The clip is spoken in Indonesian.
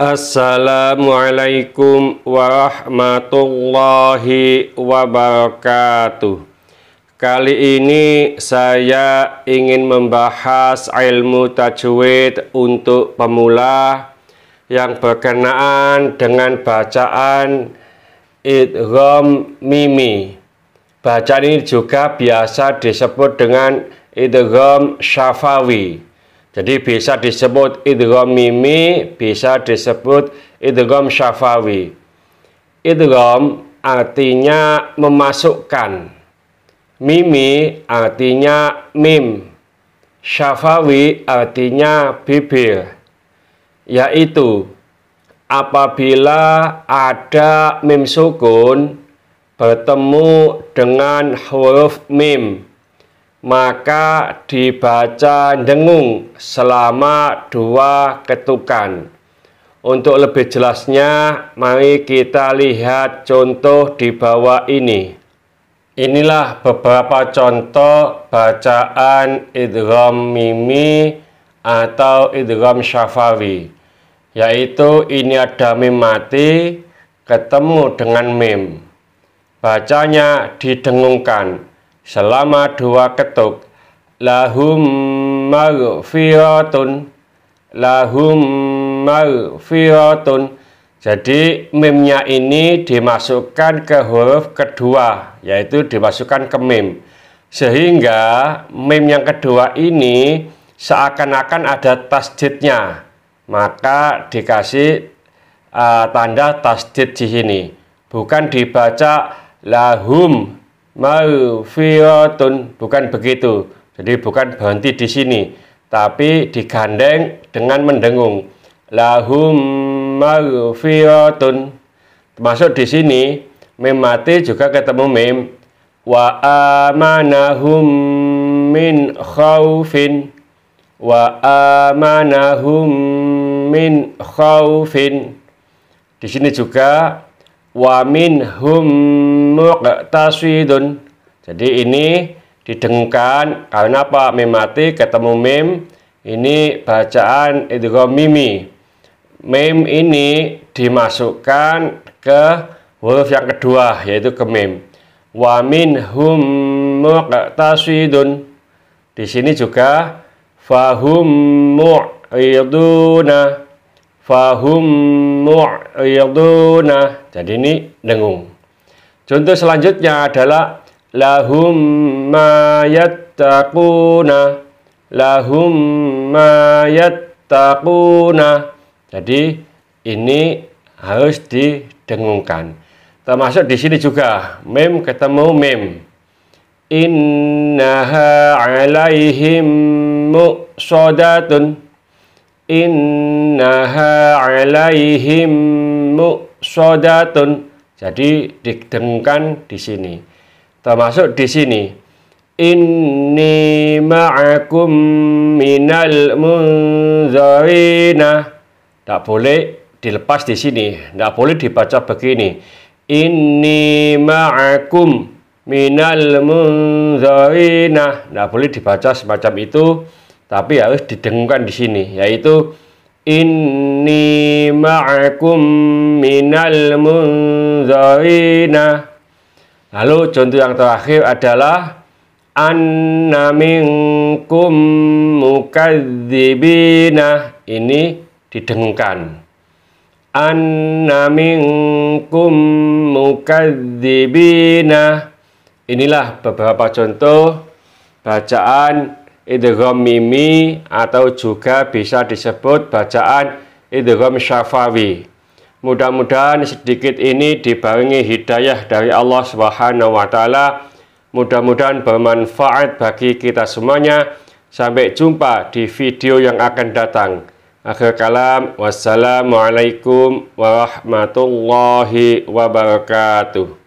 Assalamualaikum warahmatullahi wabarakatuh. Kali ini saya ingin membahas ilmu tajwid untuk pemula yang berkenaan dengan bacaan idgham mimi. Bacaan ini juga biasa disebut dengan idgham syafawi. Jadi bisa disebut idgham mimi, bisa disebut idgham syafawi. Idgham artinya memasukkan. Mimi artinya mim. Syafawi artinya bibir. Yaitu apabila ada mim sukun bertemu dengan huruf mim maka dibaca dengung selama dua ketukan. Untuk lebih jelasnya, mari kita lihat contoh di bawah ini. Inilah beberapa contoh bacaan idgham mimi atau idgham syafawi, yaitu ini ada mim mati ketemu dengan mim. Bacanya didengungkan selama dua ketuk lahum maghfiratun lahum maghfiratun jadi mimnya ini dimasukkan ke huruf kedua, yaitu dimasukkan ke mim. Sehingga mim yang kedua ini seakan-akan ada tasjidnya. Maka dikasih uh, tanda tasjid di sini. Bukan dibaca lahum maufiratun bukan begitu jadi bukan berhenti di sini tapi digandeng dengan mendengung lahum maufiratun termasuk di sini mim mati juga ketemu mim wa amanahum min khaufin wa amanahum min khaufin di sini juga wa minhum muqtasidun. Jadi ini didengkan karena apa? Mim mati ketemu mim ini bacaan idgham mimi. Mim ini dimasukkan ke huruf yang kedua yaitu ke mim. Wa minhum muqtasidun. Di sini juga fahum mu'riduna fahum mu'yaduna. Jadi ini dengung. Contoh selanjutnya adalah lahum ma yattaquna. Lahum ma yattaquna. Jadi ini harus didengungkan. Termasuk di sini juga mem ketemu mem. Innaha alaihim mu'sodatun innaha alaihim muqsadatun jadi didengkan di sini termasuk di sini inni ma'akum minal munzarina tak boleh dilepas di sini tidak boleh dibaca begini inni ma'akum minal munzarina tidak boleh dibaca semacam itu tapi ya harus didengungkan di sini yaitu inni ma'akum minal munzarina lalu contoh yang terakhir adalah anna minkum mukadzibina ini didengungkan anna minkum mukadzibina inilah beberapa contoh bacaan idgham mimi atau juga bisa disebut bacaan idgham syafawi. Mudah-mudahan sedikit ini dibarengi hidayah dari Allah Subhanahu wa taala. Mudah-mudahan bermanfaat bagi kita semuanya. Sampai jumpa di video yang akan datang. Akhir kalam, wassalamualaikum warahmatullahi wabarakatuh.